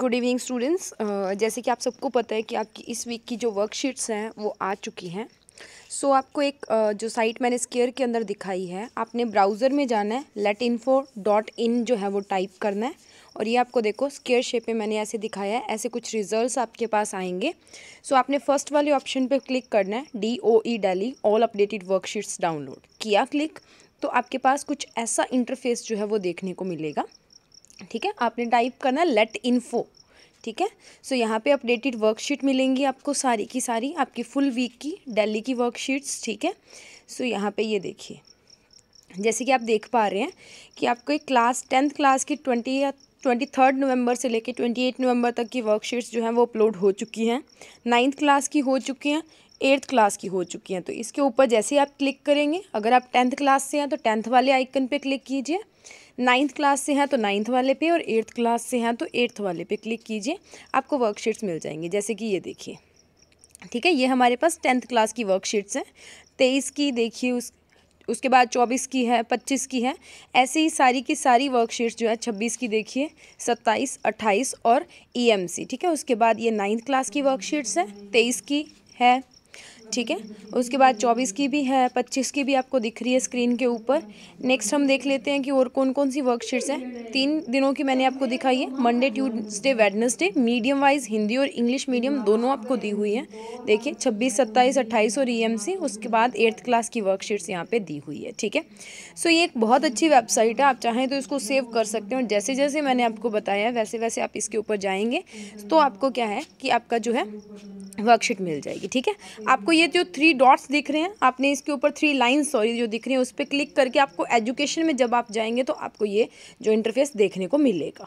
good evening students जैसे कि आप सबको पता है कि आपकी इस वीक की जो वर्कशीट्स हैं वो आ चुकी हैं सो so, आपको एक uh, जो साइट मैंने स्केयर के अंदर दिखाई है आपने ब्राउज़र में जाना है लेट इन्फो डॉट इन जो है वो टाइप करना है और ये आपको देखो स्केयर शेप में मैंने ऐसे दिखाया है ऐसे कुछ रिजल्ट आपके पास आएंगे सो so, आपने फर्स्ट वाले ऑप्शन पर क्लिक करना है D O E daily all updated worksheets download किया क्लिक तो आपके पास कुछ ऐसा इंटरफेस जो है वो देखने को मिलेगा ठीक है आपने टाइप करना लेट इन्फो ठीक है सो so, यहाँ पे अपडेटेड वर्कशीट मिलेंगी आपको सारी की सारी आपकी फुल वीक की दिल्ली की वर्कशीट्स ठीक है सो so, यहाँ पे ये देखिए जैसे कि आप देख पा रहे हैं कि आपको एक क्लास टेंथ क्लास की ट्वेंटी या ट्वेंटी थर्ड नवम्बर से लेकर ट्वेंटी एट नवंबर तक की वर्कशीट्स जो हैं वो अपलोड हो चुकी हैं नाइन्थ क्लास की हो चुकी हैं एट्थ क्लास की हो चुकी हैं तो इसके ऊपर जैसे ही आप क्लिक करेंगे अगर आप टेंथ क्लास से हैं तो टेंथ वाले आइकन पे क्लिक कीजिए नाइन्थ क्लास से हैं तो नाइन्थ वाले पे और एट्थ क्लास से हैं तो एट्थ वाले पे क्लिक कीजिए आपको वर्कशीट्स मिल जाएंगी जैसे कि ये देखिए ठीक है ये हमारे पास टेंथ क्लास की वर्कशीट्स हैं तेईस की देखिए उस उसके बाद चौबीस की है पच्चीस की है ऐसे ही सारी की सारी वर्कशीट्स जो है छब्बीस की देखिए सत्ताईस अट्ठाईस और ई e ठीक है उसके बाद ये नाइन्थ क्लास की वर्कशीट्स हैं तेईस की है ठीक है उसके बाद चौबीस की भी है पच्चीस की भी आपको दिख रही है स्क्रीन के ऊपर नेक्स्ट हम देख लेते हैं कि और कौन कौन सी वर्कशीट्स हैं तीन दिनों की मैंने आपको दिखाई है Monday Tuesday Wednesday medium wise Hindi और इंग्लिश मीडियम दोनों आपको दी हुई है देखिए छब्बीस सत्ताईस अट्ठाईस और ई e उसके बाद एट्थ क्लास की वर्कशीट्स यहाँ पर दी हुई है ठीक है सो ये एक बहुत अच्छी वेबसाइट है आप चाहें तो इसको सेव कर सकते हैं जैसे जैसे मैंने आपको बताया वैसे वैसे आप इसके ऊपर जाएंगे तो आपको क्या है कि आपका जो है वर्कशीट मिल जाएगी ठीक है आपको ये जो थ्री डॉट्स दिख रहे हैं आपने इसके ऊपर थ्री लाइन सॉरी जो दिख रही हैं उस पर क्लिक करके आपको एजुकेशन में जब आप जाएंगे तो आपको ये जो इंटरफेस देखने को मिलेगा